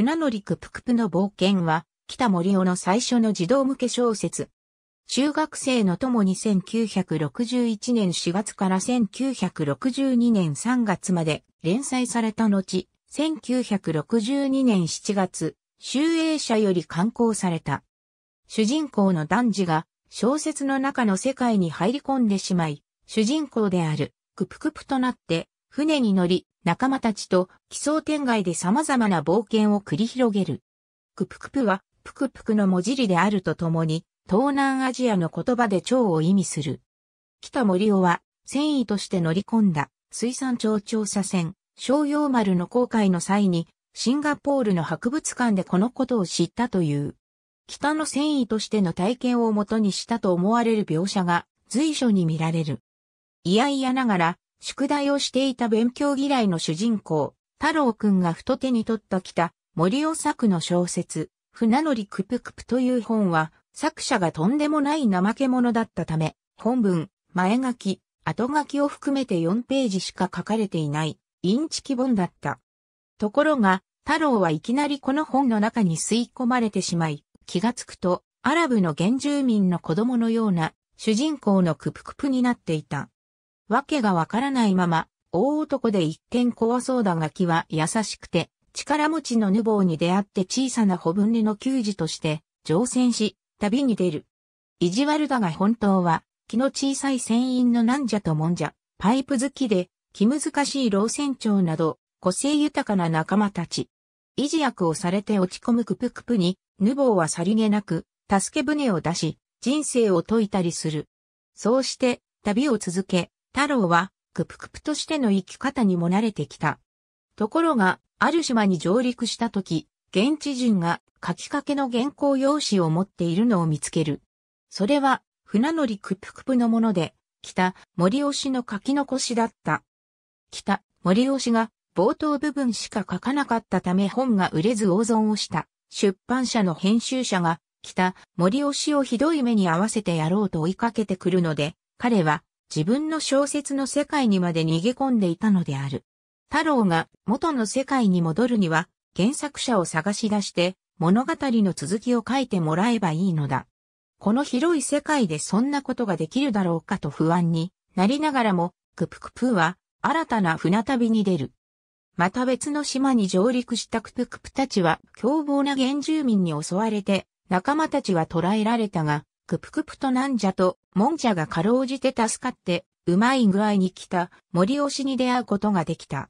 船乗りクプクプの冒険は、北森尾の最初の児童向け小説。中学生の友に1961年4月から1962年3月まで連載された後、1962年7月、集英社より刊行された。主人公の男児が小説の中の世界に入り込んでしまい、主人公であるクプクプとなって船に乗り仲間たちと奇想天外で様々な冒険を繰り広げる。クプクプは、プクプクの文字理であるとともに、東南アジアの言葉で蝶を意味する。北森尾は、繊維として乗り込んだ水産庁調査船、商用丸の航海の際に、シンガポールの博物館でこのことを知ったという。北の繊維としての体験をもとにしたと思われる描写が随所に見られる。いやいやながら、宿題をしていた勉強嫌いの主人公、太郎くんが太手に取ったた森尾作の小説、船乗りクプクプという本は、作者がとんでもない怠け者だったため、本文、前書き、後書きを含めて4ページしか書かれていない、インチキ本だった。ところが、太郎はいきなりこの本の中に吸い込まれてしまい、気がつくと、アラブの原住民の子供のような、主人公のクプクプになっていた。わけがわからないまま、大男で一見怖そうだが気は優しくて、力持ちのヌボーに出会って小さな小分離の球児として乗船し、旅に出る。意地悪だが本当は、気の小さい船員のなんじゃともんじゃ、パイプ好きで、気難しい老船長など、個性豊かな仲間たち。維持役をされて落ち込むクプクプに、ヌボーはさりげなく、助け船を出し、人生を説いたりする。そうして、旅を続け、太郎は、クプクプとしての生き方にも慣れてきた。ところが、ある島に上陸した時、現地人が書きかけの原稿用紙を持っているのを見つける。それは、船乗りクプクプのもので、北森しの書き残しだった。北森しが冒頭部分しか書かなかったため本が売れず大損をした。出版社の編集者が北森しをひどい目に合わせてやろうと追いかけてくるので、彼は自分の小説の世界にまで逃げ込んでいたのである。太郎が元の世界に戻るには原作者を探し出して物語の続きを書いてもらえばいいのだ。この広い世界でそんなことができるだろうかと不安になりながらも、クプクプは新たな船旅に出る。また別の島に上陸したクプクプたちは凶暴な原住民に襲われて仲間たちは捕らえられたが、クプクプとなんじゃと、もんじゃがかろうじて助かって、うまい具合に来た、森押しに出会うことができた。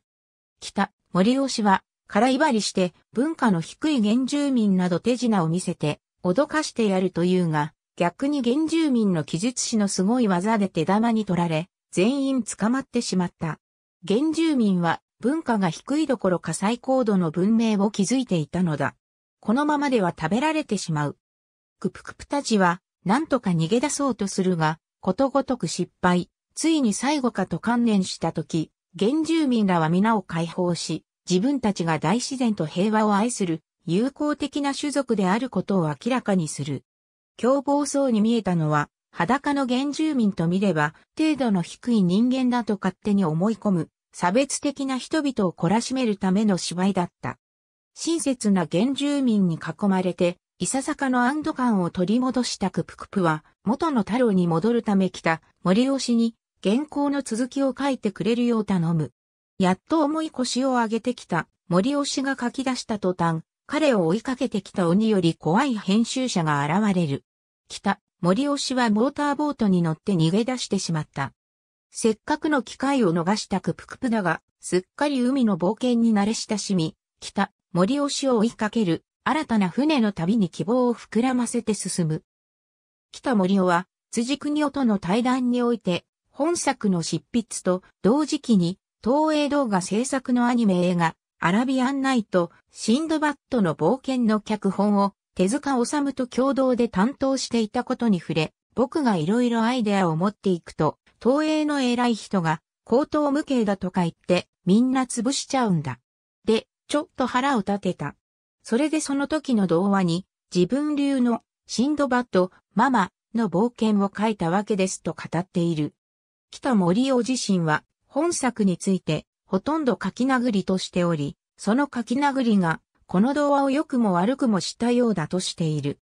来た、森押しは、からいばりして、文化の低い原住民など手品を見せて、脅かしてやるというが、逆に原住民の記述師のすごい技で手玉に取られ、全員捕まってしまった。原住民は文化が低いどころか最高度の文明を築いていたのだ。このままでは食べられてしまう。クプクプたちはなんとか逃げ出そうとするが、ことごとく失敗、ついに最後かと観念したとき、原住民らは皆を解放し、自分たちが大自然と平和を愛する友好的な種族であることを明らかにする。凶暴そうに見えたのは、裸の原住民と見れば、程度の低い人間だと勝手に思い込む、差別的な人々を懲らしめるための芝居だった。親切な原住民に囲まれて、いささかの安堵感を取り戻したクプクプは、元の太郎に戻るため来た森吉しに、原稿の続きを書いてくれるよう頼む。やっと重い腰を上げてきた森吉しが書き出した途端、彼を追いかけてきた鬼より怖い編集者が現れる。来た、森吉しはモーターボートに乗って逃げ出してしまった。せっかくの機会を逃したクプクプだが、すっかり海の冒険に慣れ親しみ、来た、森吉しを追いかける新たな船の旅に希望を膨らませて進む。北森尾は、辻国夫との対談において、本作の執筆と同時期に、東映動画制作のアニメ映画、アラビアンナイト、シンドバッドの冒険の脚本を、手塚治虫と共同で担当していたことに触れ、僕が色々アイデアを持っていくと、東映の偉い人が、口頭無形だとか言って、みんな潰しちゃうんだ。で、ちょっと腹を立てた。それでその時の童話に、自分流のシンドバッド、ママの冒険を書いたわけですと語っている。北森夫自身は本作についてほとんど書き殴りとしており、その書き殴りがこの童話を良くも悪くもしたようだとしている。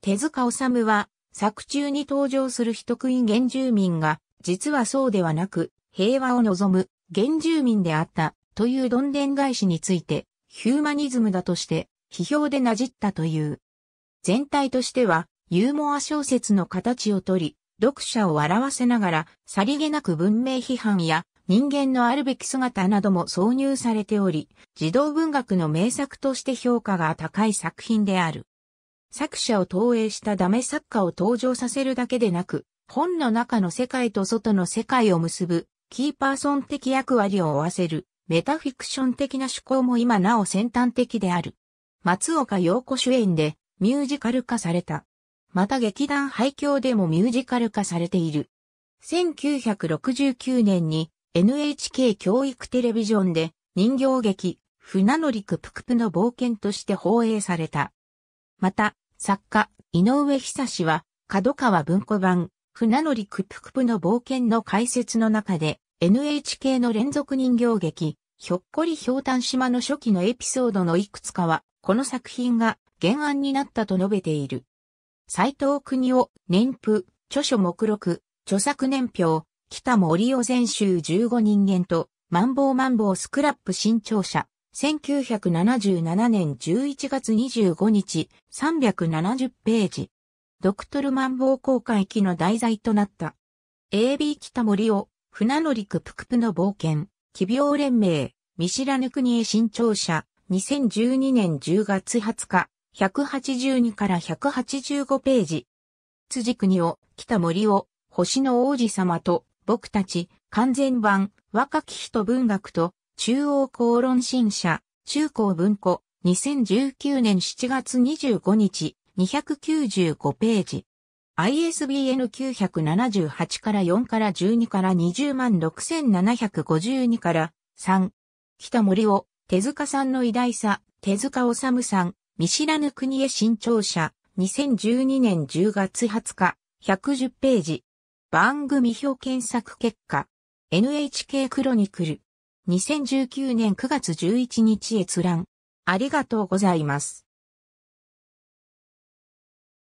手塚治虫は作中に登場する人食い原住民が実はそうではなく平和を望む原住民であったというどんでん返しについてヒューマニズムだとして批評でなじったという。全体としては、ユーモア小説の形をとり、読者を笑わせながら、さりげなく文明批判や人間のあるべき姿なども挿入されており、児童文学の名作として評価が高い作品である。作者を投影したダメ作家を登場させるだけでなく、本の中の世界と外の世界を結ぶ、キーパーソン的役割を負わせる、メタフィクション的な趣向も今なお先端的である。松岡洋子主演でミュージカル化された。また劇団廃墟でもミュージカル化されている。1969年に NHK 教育テレビジョンで人形劇、船乗りクプクプの冒険として放映された。また、作家、井上久志は、角川文庫版、船乗りクプクプの冒険の解説の中で、NHK の連続人形劇、ひょっこりひょうたん島の初期のエピソードのいくつかは、この作品が原案になったと述べている。斎藤国夫、年譜、著書目録、著作年表、北森尾全集15人間と、マンボウマンボウスクラップ新潮社、1977年11月25日、370ページ。ドクトルマンボウ公開期の題材となった。AB 北森尾、船乗りくぷくぷの冒険、奇病連盟、見知らぬ国へ新潮社、2012年10月20日、182から185ページ。辻国を、北森を、星の王子様と、僕たち、完全版、若き人文学と、中央公論新社、中高文庫、2019年7月25日、295ページ。ISBN 978から4から12から20万6752から3。北森を、手塚さんの偉大さ、手塚治虫さん、見知らぬ国へ新潮社、2012年10月20日、110ページ。番組表検索結果、NHK クロニクル、2019年9月11日閲覧。ありがとうございます。